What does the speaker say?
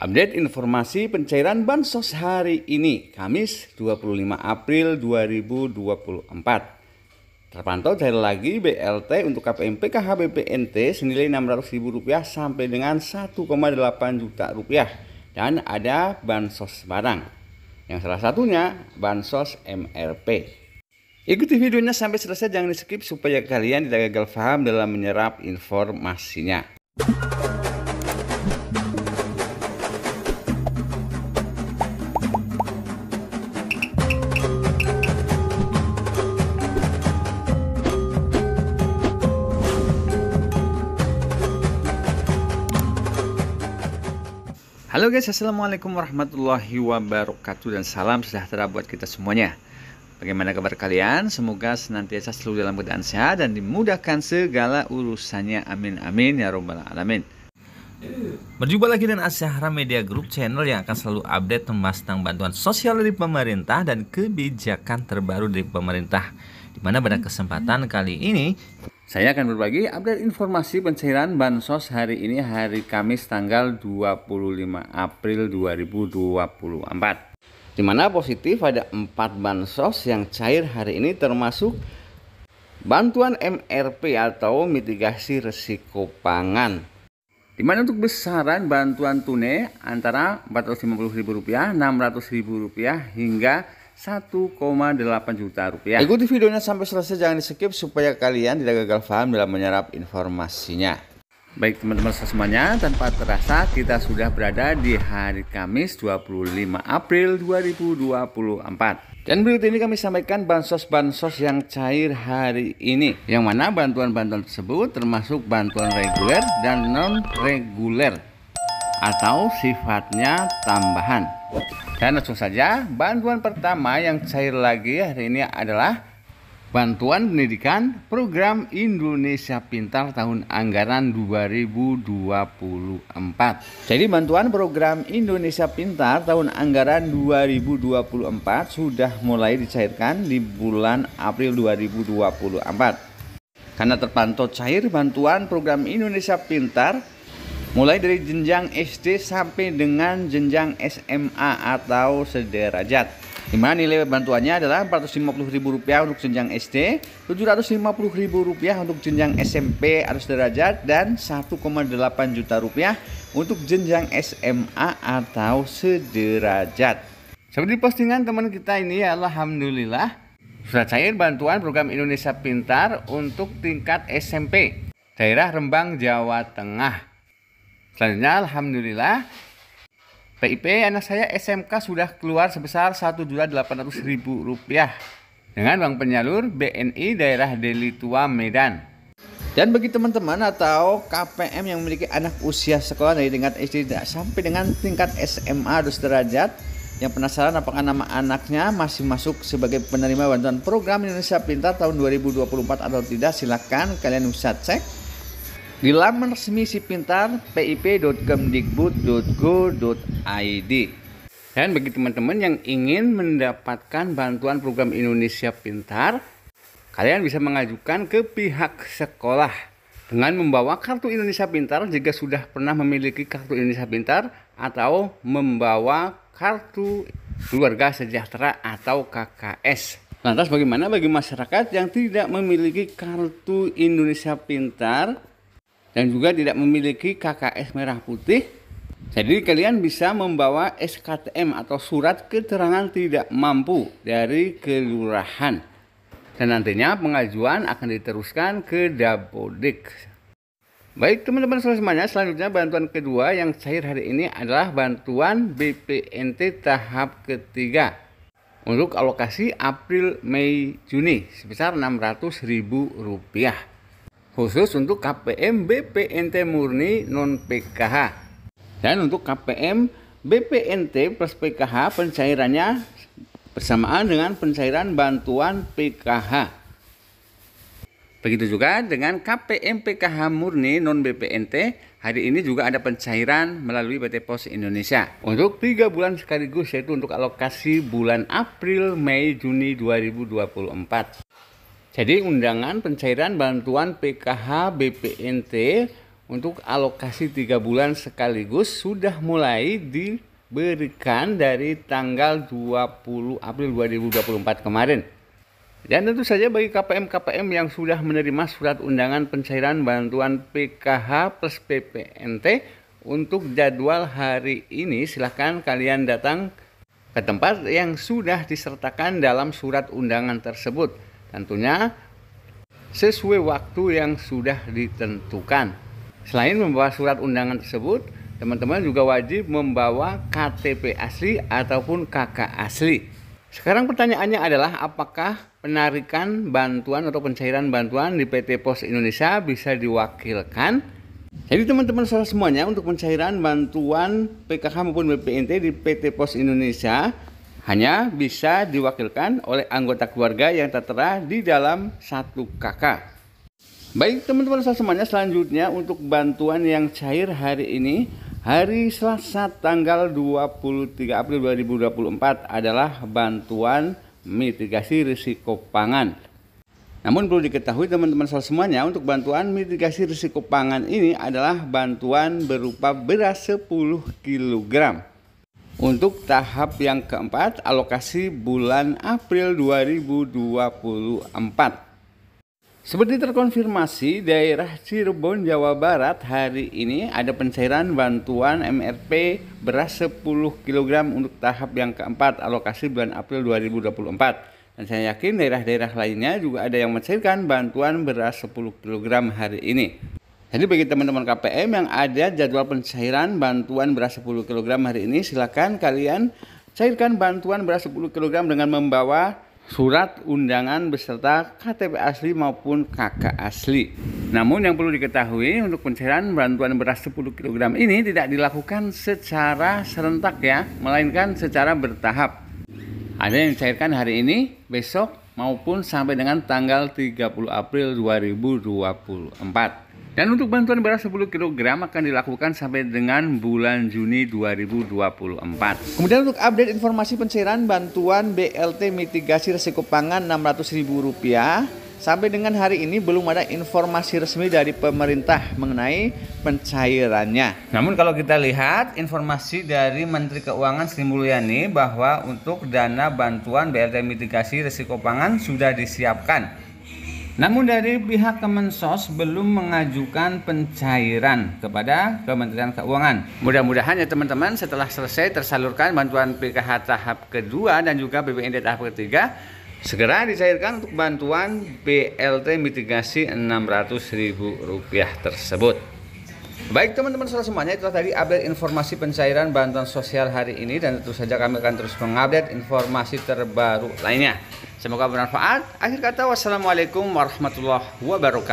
Update informasi pencairan bansos hari ini, Kamis 25 April 2024. Terpantau cair lagi BLT untuk KPM PKH BPNT senilai Rp600.000 sampai dengan 1,8 juta rupiah dan ada bansos barang. Yang salah satunya bansos MRP. Ikuti videonya sampai selesai jangan di skip supaya kalian tidak gagal paham dalam menyerap informasinya. Halo guys, Assalamualaikum warahmatullahi wabarakatuh dan salam sejahtera buat kita semuanya. Bagaimana kabar kalian? Semoga senantiasa selalu dalam keadaan sehat dan dimudahkan segala urusannya. Amin amin ya robbal alamin. Berjumpa lagi dengan Asyahra Media Group channel yang akan selalu update tentang bantuan sosial dari pemerintah dan kebijakan terbaru dari pemerintah. Di mana pada kesempatan kali ini saya akan berbagi update informasi pencairan bansos hari ini hari Kamis tanggal 25 April 2024. Di mana positif ada empat bansos yang cair hari ini termasuk bantuan MRP atau mitigasi resiko pangan. Di mana untuk besaran bantuan tunai antara Rp450.000, Rp600.000 hingga 1,8 juta rupiah. Ikuti videonya sampai selesai, jangan di skip supaya kalian tidak gagal paham dalam menyerap informasinya. Baik teman-teman semuanya, tanpa terasa kita sudah berada di hari Kamis 25 April 2024. Dan berikut ini kami sampaikan bansos-bansos yang cair hari ini. Yang mana bantuan-bantuan tersebut termasuk bantuan reguler dan non-reguler atau sifatnya tambahan. Dan langsung saja, bantuan pertama yang cair lagi hari ini adalah Bantuan Pendidikan Program Indonesia Pintar tahun anggaran 2024. Jadi bantuan program Indonesia Pintar tahun anggaran 2024 sudah mulai dicairkan di bulan April 2024. Karena terpantau cair bantuan program Indonesia Pintar mulai dari jenjang SD sampai dengan jenjang SMA atau sederajat Dimana nilai bantuannya adalah Rp450.000 untuk jenjang SD, Rp750.000 untuk jenjang SMP atau sederajat dan 1,8 juta rupiah untuk jenjang SMA atau sederajat. Seperti postingan teman kita ini ya alhamdulillah sudah cair bantuan program Indonesia Pintar untuk tingkat SMP daerah Rembang Jawa Tengah. Selanjutnya, Alhamdulillah, PIP anak saya SMK sudah keluar sebesar Rp1.800.000 dengan bank penyalur BNI daerah Delitua Medan. Dan bagi teman-teman atau KPM yang memiliki anak usia sekolah dari tingkat SD sampai dengan tingkat SMA 2 derajat yang penasaran apakah nama anaknya masih masuk sebagai penerima bantuan program Indonesia Pintar tahun 2024 atau tidak silakan kalian bisa cek di laman resmi si pintar pip.kemdikbud.go.id. Dan bagi teman-teman yang ingin mendapatkan bantuan program Indonesia Pintar, kalian bisa mengajukan ke pihak sekolah dengan membawa kartu Indonesia Pintar jika sudah pernah memiliki kartu Indonesia Pintar atau membawa kartu keluarga sejahtera atau KKS. Lantas bagaimana bagi masyarakat yang tidak memiliki kartu Indonesia Pintar dan juga tidak memiliki KKS merah putih. Jadi kalian bisa membawa SKTM atau surat keterangan tidak mampu dari kelurahan. Dan nantinya pengajuan akan diteruskan ke Dapodik. Baik teman-teman semuanya, selanjutnya bantuan kedua yang cair hari ini adalah bantuan BPNT tahap ketiga untuk alokasi April, Mei, Juni sebesar Rp600.000 khusus untuk KPM BPNT murni non PKH. Dan untuk KPM BPNT plus PKH pencairannya bersamaan dengan pencairan bantuan PKH. Begitu juga dengan KPM PKH murni non BPNT, hari ini juga ada pencairan melalui PT Pos Indonesia untuk tiga bulan sekaligus yaitu untuk alokasi bulan April, Mei, Juni 2024. Jadi undangan pencairan bantuan PKH BPNT untuk alokasi tiga bulan sekaligus sudah mulai diberikan dari tanggal 20 April 2024 kemarin. Dan tentu saja bagi KPM-KPM yang sudah menerima surat undangan pencairan bantuan PKH plus PPNT untuk jadwal hari ini silahkan kalian datang ke tempat yang sudah disertakan dalam surat undangan tersebut Tentunya sesuai waktu yang sudah ditentukan. Selain membawa surat undangan tersebut, teman-teman juga wajib membawa KTP asli ataupun KK asli. Sekarang pertanyaannya adalah apakah penarikan bantuan atau pencairan bantuan di PT Pos Indonesia bisa diwakilkan? Jadi teman-teman semuanya untuk pencairan bantuan PKH maupun BPNT di PT Pos Indonesia hanya bisa diwakilkan oleh anggota keluarga yang tertera di dalam satu KK. Baik teman-teman semuanya selanjutnya untuk bantuan yang cair hari ini Hari Selasa tanggal 23 April 2024 adalah bantuan mitigasi risiko pangan Namun perlu diketahui teman-teman semuanya untuk bantuan mitigasi risiko pangan ini adalah bantuan berupa beras 10 kilogram untuk tahap yang keempat, alokasi bulan April 2024. Seperti terkonfirmasi, daerah Cirebon, Jawa Barat hari ini ada pencairan bantuan MRP beras 10 kg untuk tahap yang keempat alokasi bulan April 2024. Dan saya yakin daerah-daerah lainnya juga ada yang mencairkan bantuan beras 10 kg hari ini. Jadi bagi teman-teman KPM yang ada jadwal pencairan bantuan beras 10 kg hari ini silakan kalian cairkan bantuan beras 10 kg dengan membawa surat undangan beserta KTP asli maupun KK asli. Namun yang perlu diketahui untuk pencairan bantuan beras 10 kg ini tidak dilakukan secara serentak ya, melainkan secara bertahap. Ada yang cairkan hari ini, besok maupun sampai dengan tanggal 30 April 2024. Dan untuk bantuan beras 10 kg akan dilakukan sampai dengan bulan Juni 2024. Kemudian untuk update informasi pencairan bantuan BLT mitigasi resiko pangan Rp600.000 Sampai dengan hari ini belum ada informasi resmi dari pemerintah mengenai pencairannya. Namun kalau kita lihat informasi dari Menteri Keuangan Sri Mulyani bahwa untuk dana bantuan BLT mitigasi resiko pangan sudah disiapkan namun dari pihak Kemensos belum mengajukan pencairan kepada Kementerian Keuangan. Mudah-mudahan ya teman-teman setelah selesai tersalurkan bantuan PKH tahap kedua dan juga BPND tahap ketiga, segera dicairkan untuk bantuan BLT mitigasi Rp600.000 tersebut. Baik teman-teman saudara semuanya itu tadi update informasi pencairan bantuan sosial hari ini dan tentu saja kami akan terus mengupdate informasi terbaru lainnya. Semoga bermanfaat. Akhir kata wassalamualaikum warahmatullahi wabarakatuh.